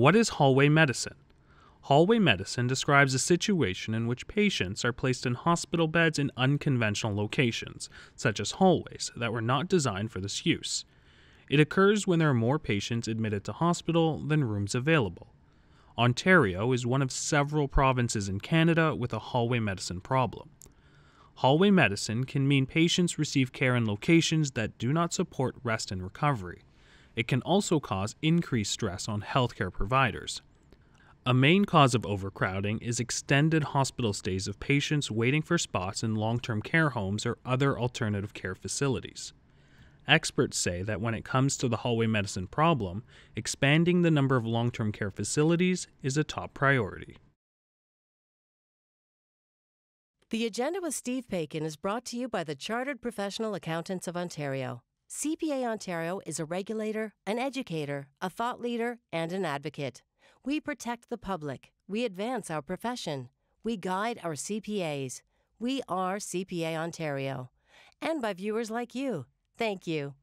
What is hallway medicine? Hallway medicine describes a situation in which patients are placed in hospital beds in unconventional locations, such as hallways, that were not designed for this use. It occurs when there are more patients admitted to hospital than rooms available. Ontario is one of several provinces in Canada with a hallway medicine problem. Hallway medicine can mean patients receive care in locations that do not support rest and recovery it can also cause increased stress on healthcare providers. A main cause of overcrowding is extended hospital stays of patients waiting for spots in long term care homes or other alternative care facilities. Experts say that when it comes to the hallway medicine problem, expanding the number of long term care facilities is a top priority. The Agenda with Steve Paquin is brought to you by the Chartered Professional Accountants of Ontario. CPA Ontario is a regulator, an educator, a thought leader, and an advocate. We protect the public. We advance our profession. We guide our CPAs. We are CPA Ontario. And by viewers like you. Thank you.